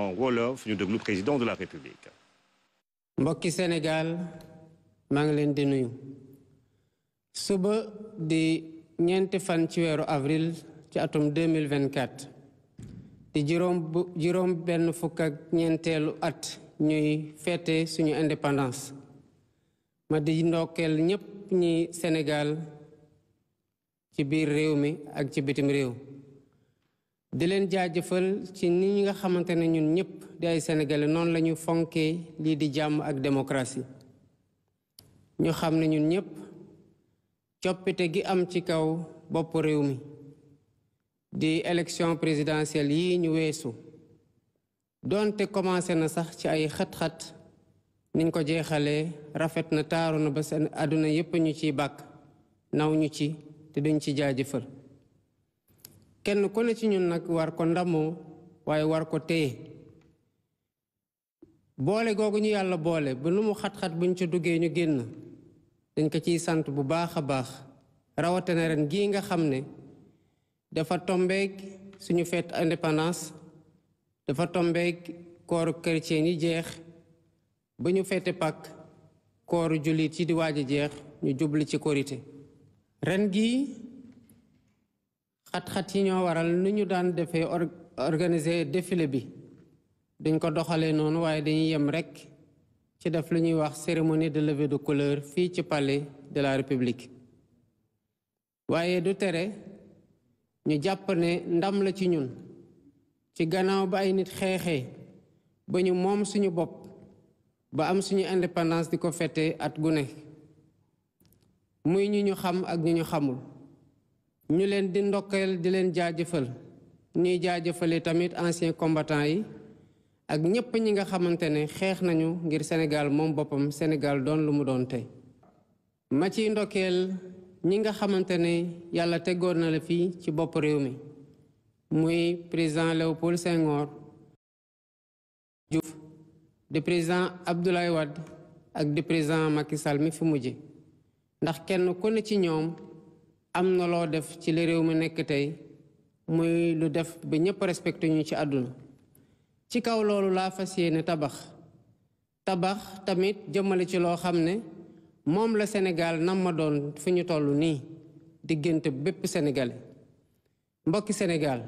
en wolof ñu déglu président de la république. mbokki Sénégal maa ngi leen di nuyu. suba di ñeenti fan ci wéru avril ci atum 2024 di juróom bu juróom benn fukk ak ñeenteelu at ñuy feete suñu indépendance. ma di ndokkeel ñépp ñi Sénégal ci biir réew mi ak ci bitim réew. di leen jaajëfal ci ni ñi nga xamante ne ñun ñëpp di ay sénégalais noonu la ñu fonkee lii di jàmm ak démocratie ñu xam ne ñun ñëpp coppite gi am ci kaw bopp réew mi di élection présidentielle yi ñu weesu doonte commencé na sax ci ay xat-xat niñ ko jeexalee rafet na taaru na ba seen àdduna yépp ñu ciy bàkk naw ñu ci te duñ ci jaajëfal kenn ku ne ci ñun nag war ko ndamoo waaye war ko téye boole googu ñu yàlla boole ba lu mu xat-xat buñ ca duggee ñu génn dañ ko ciy sant bu baax a baax rawatina ren gii nga xam ne dafa tombeeg suñu fête indépendance dafa tombeeg kooru chrétien yi jeex ba ñu fete Pâques kooru jullit yi di waaj a jeex ñu jubli ci korité ren gii xat-xat yi ñoo waral nu ñu daan defee organiser défilé bi dañ ko doxalee noonu waaye dañuy yem rekk ci def lu ñuy wax cérémonie de levée de couleur fii ci palais de la république waaye du tere ñu jàpp ne ndam la ci ñun ci gannaaw ba ay nit xeexee ba ñu moom suñu bopp ba am suñu indépendance di ko fete at gu muy ñu ñu xam ak ñu ñu xamul ñu leen di ndokkeel di leen jaajëfal ñuy jaajëfale tamit ancien combattant yi ak ñépp ñi nga xamante ne xeex nañu ngir Sénégal moom boppam Sénégal doon lu mu doon tey ma ciy ndokkeel ñi nga xamante ne yàlla tegoon na la fii ci bopp réew mi muy président Léopold Senghor Diouf di président Abdoulaye Wade ak di président Macky Sall mi fi mujje ndax kenn ku ne ci ñoom am na loo def ci li réew mi nekk tey muy lu def ba ñëpp respecté ñu ci àdduna ci kaw loolu laa fas tabax tabax tamit jëmale ci loo xam ne moom la Sénégal nam ma doon fi ñu toll nii diggante bépp sénégalais mbokki Sénégal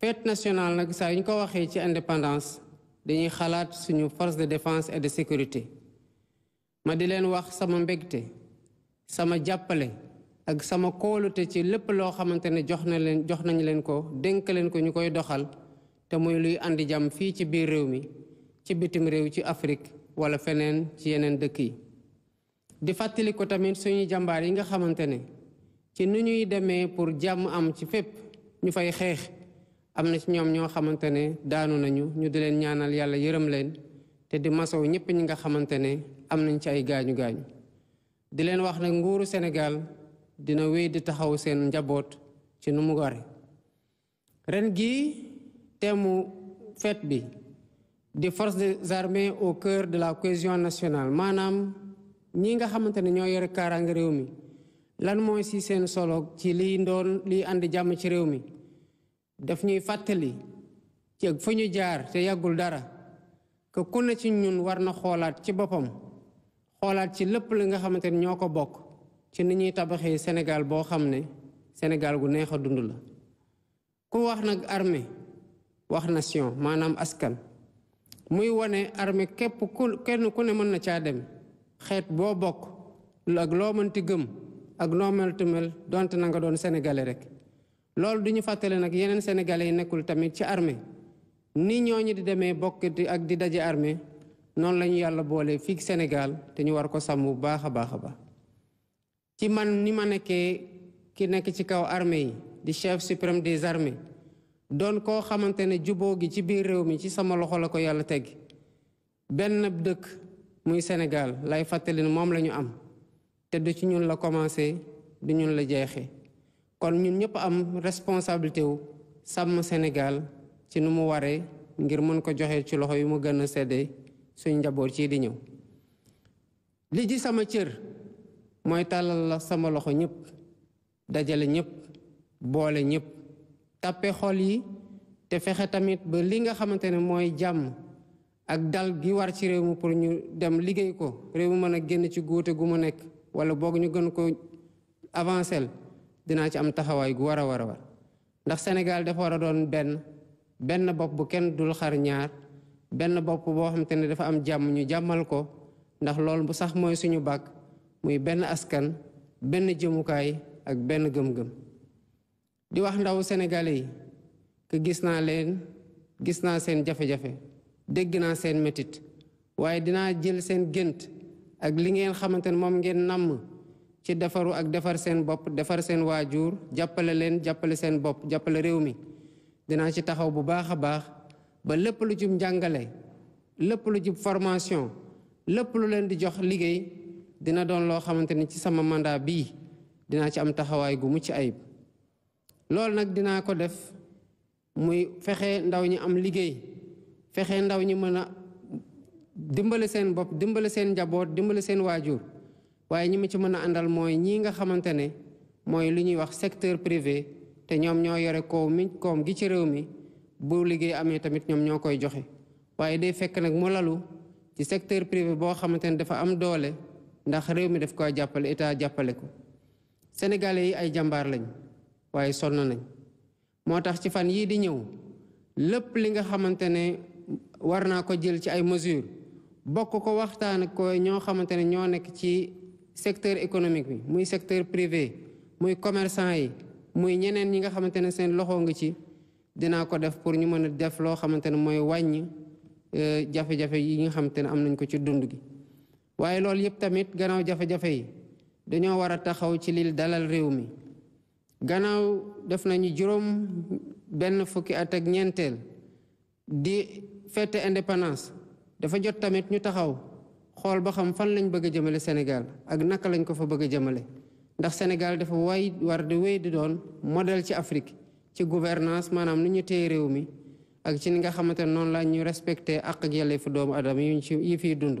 fête nationale nag saa ñu ko waxee ci indépendance dañuy xalaat suñu force de défense et de sécurité ma di leen wax sama mbégte sama jàppale ak sama kóolute ci lépp loo xamante ne jox na leen jox nañ leen ko dénk leen ko ñu koy doxal te muy luy indi jàmm fii ci biir réew mi ci bitim réew ci Afrique wala feneen ci yeneen dëkk yi. di fàttali ko tamit suñuy jàmbaar yi nga xamante ne ci nu ñuy demee pour jàmm am ci fépp ñu fay xeex am na ci ñoom ñoo xamante ne daanu nañu ñu di leen ñaanal yàlla yërëm leen te di masow ñëpp ñi nga xamante ne am nañ ci ay gaañu gaañu di leen wax nag nguuru Sénégal. dina wéy di taxaw seen njaboot ci nu mu waree ren gi teemu fête bi di forces des armées au cœur de la cohésion nationale maanaam ñi nga xamante ne ñoo yore kaaraange réew mi lan mooy si seen solo ci liy ndoon liy ànd jàmm ci réew mi daf ñuy fàttali ci fu ñu jaar te yàggul dara que ku ne ci ñun war na xoolaat ci boppam xoolaat ci lépp li nga xamante ni ñoo ko bokk ci ni ñuy tabaxee Sénégal boo xam ne Sénégal gu neex a dund la ku wax nag armée wax nation maanaam askan muy wane armée képp ku kenn ku ne mën na caa dem xeet boo bokk ak loo mënti gëm ak noo mel te donte na nga doon sénégalais rek loolu du ñu fàttale nag yeneen sénégalais yi nekkul tamit ci armée ni ñooñu di demee bokk ak di daje armée noonu la ñu yàlla boolee fii Sénégal te ñu war ko sàmm bu baax a baax a baax. ci man ni ma nekkee ki nekk ci kaw armée yi di chef suprême des armées doon koo xamante ne juboo gi ci biir réew mi ci sama loxo la ko yàlla teg benn dëkk muy Sénégal lay fàttali ne moom la ñu am te du ci ñun la commencé du ñun la jeexee kon ñun ñëpp am responsabilité wu sàmm Sénégal ci nu mu waree ngir mën ko joxe ci loxo yi mu gën a sedde suñ njaboot ci di ñëw li ji sama cër mooy tàllal la sama loxo ñëpp dajale ñëpp boole ñëpp tàppe xol yi te fexe tamit ba li nga xamante ne mooy jàmm ak dal gi war ci réew mi pour ñu dem liggéey ko réew mi mën a génn ci góote gu mu nekk wala boog ñu gën ko avancel dinaa ci am taxawaay gu war a war a war ndax Sénégal dafa war a doon benn benn bopp bu kenn dul xar ñaar benn bopp boo xamante dafa am jàmm ñu jàmmal ko ndax loolu bu sax mooy suñu bàkk muy benn askan benn jëmukaay ak benn gëm-gëm di wax ndaw sénégalais yi que gis naa leen gis naa seen jafe-jafe dégg naa seen métit waaye dinaa jël seen gént ak li ngeen xamante ne moom ngeen namm ci defaru ak defar seen bopp defar seen waajur jàppale leen jàppale seen bopp jàppale réew mi dinaa ci taxaw bu baax a baax ba lépp lu jub njàngale lépp lu jub formation lépp lu leen di jox liggéey dina doon loo xamante ni ci sama mandat bii dinaa ci am taxawaay gu mucc ayib loolu nag dinaa ko def muy fexe ndaw ñi am liggéey fexe ndaw ñi mën a dimbale seen bopp dimbale seen njaboot dimbale seen waajur waaye ñi ma ci mën a àndal mooy ñii nga xamante ne mooy li ñuy wax secteur privé te ñoom ñoo yore koom mi koom gi ci réew mi bu liggéey amee tamit ñoom ñoo koy joxe waaye day fekk nag mu lalu ci secteur privé boo xamante ne dafa am doole ndax réew mi daf ko jàppale état jàppale ko sénégalais yi ay jàmbaar lañ waaye sonn nañ moo tax ci fan yii di ñëw lépp li nga xamante ne war naa ko jël ci ay mesures bokk ko waxtaan ko ñoo xamante ne ñoo nekk ci secteur économique bi muy secteur privé muy commerçant yi muy ñeneen ñi nga xamante ne seen loxo ngi ci dinaa ko def pour ñu mën a def loo xamante ne mooy wàññi euh, jafe-jafe yi nga xamante ne am nañ ko ci dund gi waaye loolu yëpp tamit gannaaw jafe-jafe yi dañoo war a taxaw ci lii dalal réew mi gannaaw def nañu juróom benn fukki at ak ñeenteel di fete indépendance dafa jot tamit ñu taxaw xool ba xam fan lañ bëgg a jëmale Sénégal ak naka lañ ko fa bëgg a jëmale ndax Sénégal dafa way war di wéy di doon modèle ci Afrique ci gouvernance maanaam ni ñu téye réew mi ak ci ni nga xamante noonu la ñu respecté ak ak yelleefu doomu adama yuñ ci yi fiy dund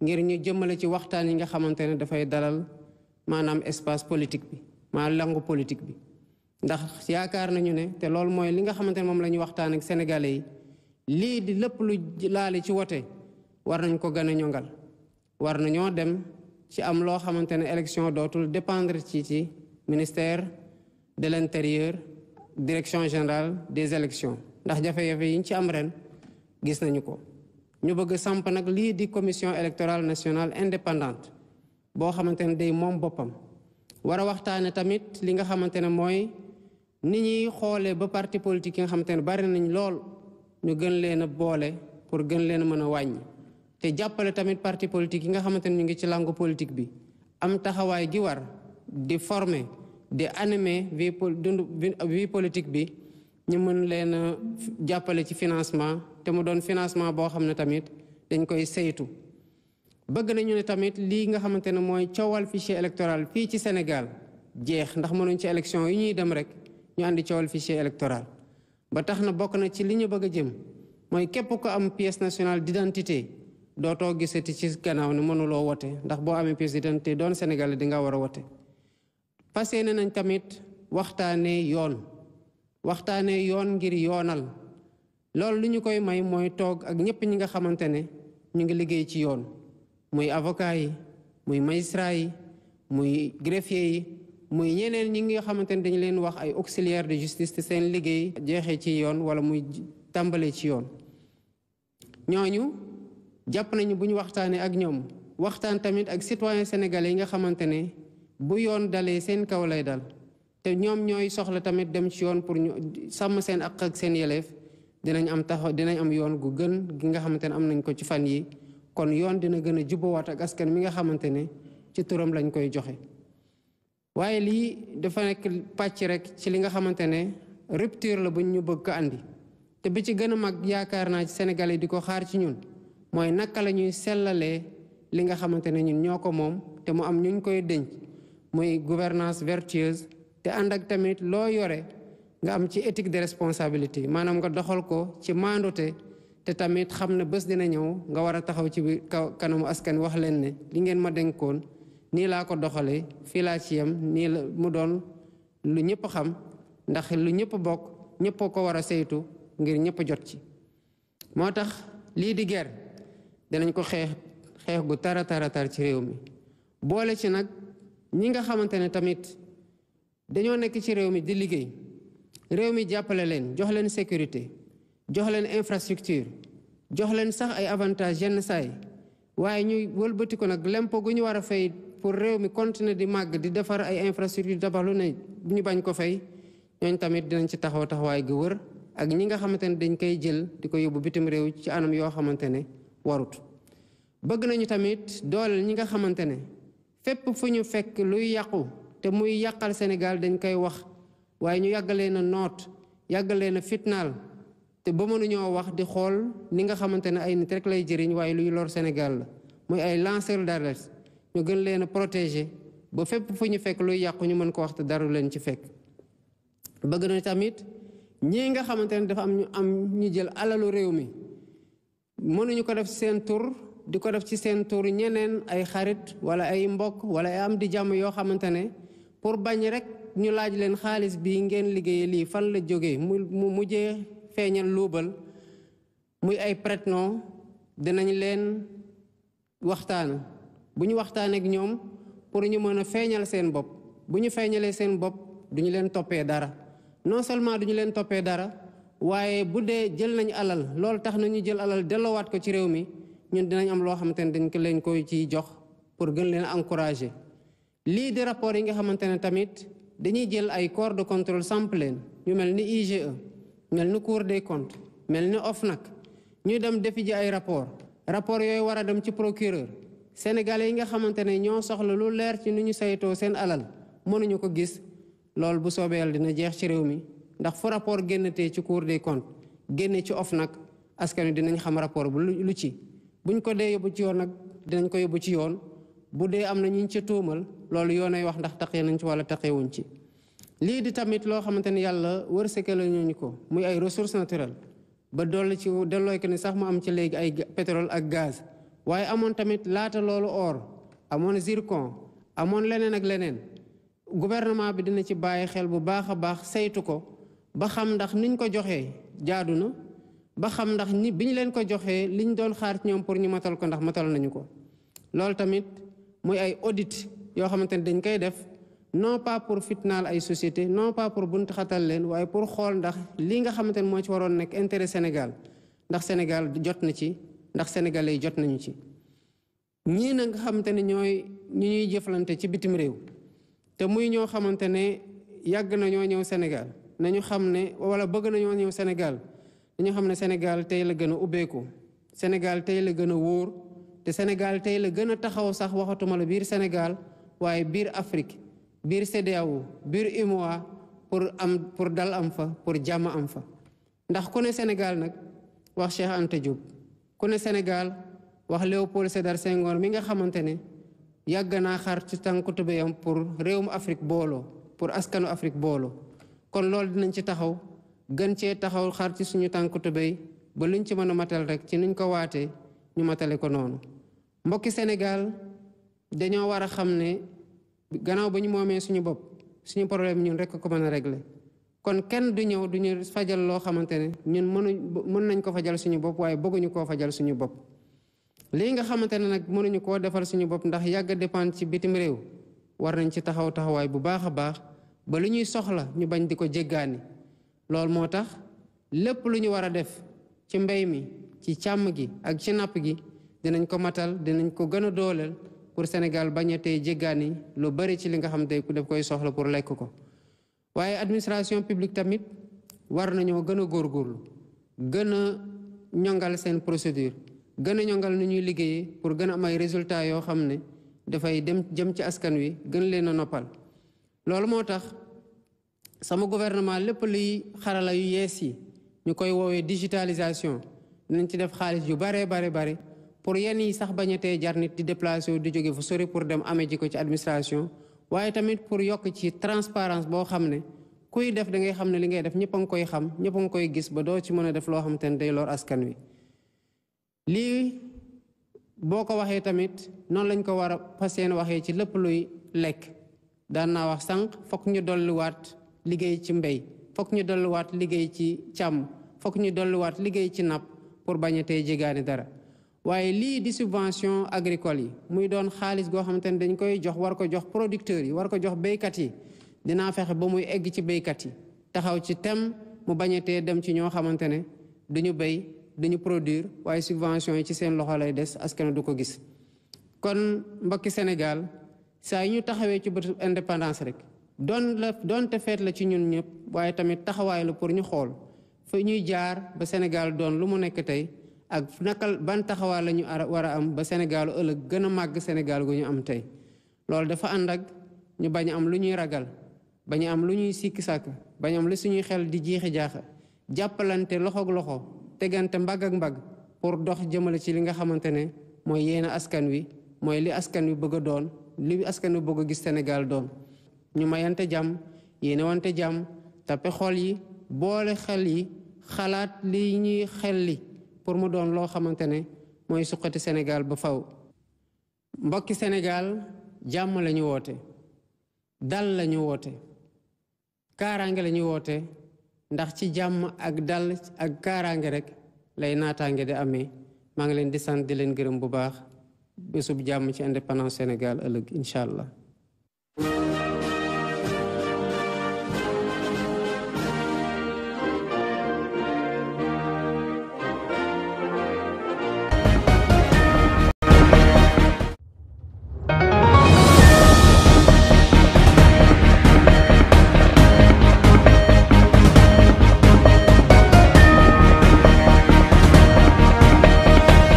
ngir ñu jëmmale ci waxtaan yi nga xamante ne dafay dalal maanaam espace politique bi maa langu politique bi ndax yaakaar nañu ne te loolu mooy li nga xamante ne moom la ñu waxtaan ak sénégalais yi lii di lépp lu laale ci wote war nañ ko gën a ñongal war nañoo dem ci am loo xamante ne élection dootul dépendre ci ci ministère de l'intérieur direction générale des élections ndax jafe-jafe yi ñu ci am ren gis nañu ko ñu bëgg samp nag lii di commission électorale nationale indépendante boo xamante ne day moom boppam war a waxtaane tamit li nga xamante ne mooy ni ñuy xoolee ba parti politique yi nga xamante ne bari nañ lool ñu gën leen a boole pour gën leen mën a wàññi te jàppale tamit parti politique yi nga xamante ne ñu ngi ci làngu politique bi am taxawaay gi war di former di animer vie dund vie politique bi ñu mën leen a jàppale ci financement te mu doon financement boo xam ne tamit dañ koy saytu bëgg nañu ne tamit lii nga xamante ne mooy coowal fichier électoral fii ci Sénégal jeex ndax mënuñ ci élection yi ñuy dem rek ñu àndi coowal fichier électoral ba tax na bokk na ci li ñu bëgg a jëm mooy képp ko am pièce nationale d'identité dootoo gisati ci gannaaw ne mënuloo wote ndax boo amee pièce d'identité doon Sénégal di war a wote fas ne nañ tamit waxtaanee yoon waxtaanee yoon ngir yoonal loolu li ñu koy may mooy toog ak ñëpp ñi nga xamante ne ñu ngi liggéey ci yoon muy avocat yi muy magistrat yi muy greffier yi muy ñeneen ñi nga xamante ne dañu leen wax ay auxiliaire de justice te seen liggéey jeexee ci yoon wala muy tàmbalee ci yoon ñooñu jàpp nañu bu ñu waxtaanee ak ñoom waxtaan tamit ak citoyen sénégalais yi nga xamante ne bu yoon dalee seen kaw lay dal te ñoom ñooy soxla tamit dem ci yoon pour ñu sàmm seen ak ak seen yeleef dinañ am taxaw dinañ am yoon gu gën gi nga xamante ne am nañ ko ci fan yi kon yoon dina gën a jubbawaat ak askan mi nga xamante ne ci turam lañu koy joxe waaye lii dafa nekk pàcc rek ci li nga xamante ne rupture la buñ ñu bëgg ko andi te bi ci gën a mag yaakaar naa ci Sénégal yi di ko xaar ci ñun mooy naka lañuy ñuy li nga xamante ne ñun ñoo ko moom te mu am ñu koy dénc muy gouvernance vertueuse te ànd ak tamit loo yore nga am ci étique de responsabilité maanaam nga doxal ko ci maandute te tamit xam na bés dina ñëw nga war a taxaw ci biir kanamu askan wax leen ne li ngeen ma dénkoon nii laa ko doxalee fii laa ci yem nii la mu doon lu ñëpp xam ndax lu ñëpp bokk ñëpp ko war a saytu ngir ñëpp jot ci. moo tax lii di ger dinañ ko xeex xeex gu tara tara tar ci réew mi boole ci nag ñi nga xamante ne tamit dañoo nekk ci réew mi di liggéey. réew mi jàppale leen jox leen sécurité jox leen infrastructure jox leen sax ay avantages yenn saay waaye ñuy wëlbati ko nag lempo gu ñu war a fay pour réew mi continuer di màgg di defar ay infrastructure tabax lu ne ñu bañ ko fay ñooñ tamit dinañ ci taxaw taxawaay gi wër ak ñi nga xamante ne dañ koy jël di ko yóbbu bitim réew ci anam yoo xamante ne warut bëgg nañu tamit dooleel ñi nga xamante ne fépp fu ñu fekk luy yàqu te muy yàqal Sénégal dañ koy wax waaye ñu yàggalee na noot yàggalee na fitnaal te ba mënuñoo wax di xool ni nga xamante ne ay nit rek lay jëriñ waaye luy lor Sénégal la muy ay lanceur d'alerte ñu gën leen a protéger ba fépp fu ñu fekk luy yàqu ñu mën ko wax te daru leen ci fekk bëgg na tamit ñii nga xamante ne dafa am ñu am ñu jël alalu réew mi mënuñu ko def seen tur di ko def ci seen tur ñeneen ay xarit wala ay mbokk wala ay am di jàmm yoo xamante ne pour bañ rek ñu laaj leen xaalis bi ngeen liggéey lii fan la jógee mu mujjee feeñal luubal muy ay prête dinañ leen waxtaan bu ñu waxtaan ak ñoom pour ñu mën a feeñal seen bopp bu ñu feeñalee seen bopp duñu leen toppee dara non seulement duñu leen toppee dara waaye bu dee jël nañ alal loolu tax nañu jël alal delloowaat ko ci réew mi ñun dinañ am loo xamante ne dañ ko leen koy ci jox pour gën leen encourager lii di rapport yi nga xamante ne tamit dañuy jël ay corps de contrôle samp leen ñu mel ni IGE mel ni Cour de comptes mel ni nag ñuy dem defi ay rapport rapport yooyu war a dem ci procureur sénégalais yi nga xamante ne ñoo soxla lu leer ci nu ñu saytoo seen alal mënuñu ko gis loolu bu soobee yàlla dina jeex ci réew mi ndax fu rapport génnatee ci Cour des comptes génne ci nag askan wi dinañ xam rapport bu lu ci buñ ko dee yóbbu ci yoon nag dinañ ko yóbbu ci yoon bu dee am na ñu ca tuumal loolu yoonay wax ndax taqee nañ ci wala taqeewuñ ci lii di tamit loo xamante ni yàlla wërsëgal nañu ko muy ay ressources naturelles ba dolli ci dellooy ko ni sax mu am ci léegi ay pétrole ak gaz waaye amoon tamit laata loolu or amoon zircon amoon leneen ak leneen gouvernement bi dina ci bàyyi xel bu baax a baax saytu ko ba xam ndax niñ ko joxee jaadu na ba xam ndax ni biñ leen ko joxee liñ doon xaar ñoom pour ñu matal ko ndax matal nañu ko muy ay audit yoo xamante ne dañ koy def non pas pour fitnaal ay société non pas pour bunt xatal leen waaye pour xool ndax lii nga xamante ne moo ci waroon nekk intérêt Sénégal ndax Sénégal jot na ci ndax sénégalais yi jot nañu ci ñii na nga xamante ne ñooy ñu ñuy jëflante ci bitim réew te muy ñoo xamante ne yàgg nañoo ñëw Sénégal nañu xam ne wala bëgg nañoo ñëw Sénégal dañu xam ne Sénégal tey la gën a ubbeeku Sénégal tey la gën a wóor te Sénégal tey la gën a taxaw sax waxatuma la biir Sénégal waaye biir Afrique biir CEDEAO biir UMOA pour am pour dal am fa pour jàmm am fa ndax ku ne Sénégal nag wax Cheikh Anta Diop ku ne Sénégal wax Léopold Sédar Senghor mi nga xamante ne yàgg naa xar ci tànku tubéyam pour réewum Afrique booloo pour askanu Afrique booloo kon loolu dinañ ci taxaw gën cee taxaw xar ci suñu tànku tubéy ba luñ ci mën a matal rek ci nuñ ko waatee ñu matale ko noonu mbokki senegal dañoo war a xam ne gannaaw ba ñu moomee suñu bopp suñu problème ñun rek ko mën a régler kon kenn du ñëw du ñu fajal loo xamante ne ñun mënu mën nañ ko fajal suñu bopp waaye bëgguñu koo fajal suñu bopp lii nga xamante ne nag mënuñu koo defal suñu bopp ndax yàgg dépend ci bitim réew war nañ ci taxaw taxawaay bu baax a baax ba lu ñuy soxla ñu bañ di ko jéggaani loolu moo tax lépp lu ñu war a def ci mbéy mi ci càmm gi ak ci napp gi dinañ ko matal dinañ ko gëna a pour Sénégal bañ tey jéggaani lu bari ci li nga xam day ku daf koy soxla pour lekk ko waaye administration publique tamit war nañu gëna a góorgóorlu gën a ñongal seen procédure gëna ñongal nu ñuy liggéeyee pour gëna am ay résultats yoo xam ne dafay dem jëm ci askan wi gën leen a noppal loolu moo tax sama gouvernement lépp luy xarala yu yees yi ñu koy woowee digitalisation dinañ ci def xaalis yu bare bare bare pour yenn yi sax bañ a tee jar nit di déplacé wu di jóge fu sori pour dem amee ji ko ci administration waaye tamit pour yokk ci transparence boo xam ne kuy def da ngay xam ne li ngay def ñëpp a nga koy xam ñëpp a nga koy gis ba doo ci mën a def loo xam te day lor askan wi lii boo ko waxee tamit noonu lañ ko war a fas yéene waxee ci lépp luy lekk daan naa wax sànq fokk ñu dolliwaat liggéey ci mbéy fokk ñu dolliwaat liggéey ci càmm fokk ñu dolliwaat liggéey ci napp pour bañ a tee jégaani dara waaye lii di subvention agricole yi muy doon xaalis goo xamante ne dañu koy jox war ko jox producteurs yi war ko jox baykat yi dinaa fexe ba muy egg ci baykat yi taxaw ci tem mu bañatee dem ci ñoo xamante ne duñu béy duñu produire waaye subvention yi ci seen loxo lay des askan du ko gis kon mbokki Sénégal saa yi ñu taxawee ci bëtu indépendance rek doon la doonte feet la ci ñun ñëpp waaye tamit taxawaay la pour ñu xool fa ñuy jaar ba Sénégal doon lu mu nekk tey ak nakal ban taxawaa la ñu war a am ba senegaal ëllëg gën a màgg Sénégal gu ñu am tey loolu dafa ànd ak ñu bañ am lu ñuy ragal bañ am lu ñuy sikki sàkk bañ am lu suñuy xel di jiixi jaaxa jàppalante loxoog loxo tegante mbagg ak mbagg pour dox jëmale ci li nga xamante ne mooy yéene askan wi mooy li askan wi bëgg a doon li askan wi bëgg a gis Sénégal doon ñu mayante jàmm yéene wante jàmm tappe xol yi boole xel yi xalaat li ñuy xel li pour mu doon loo xamante ne mooy suqati Sénégal ba faw mbokki Sénégal jàmm la ñu woote dal la ñu woote kaaraange la ñu woote ndax ci jàmm ak dal ak kaaraange rek lay naataange di amee maa ngi leen di sant di leen gërëm bu baax bésub jàmm ci indépendance Sénégal ëllëg incha allah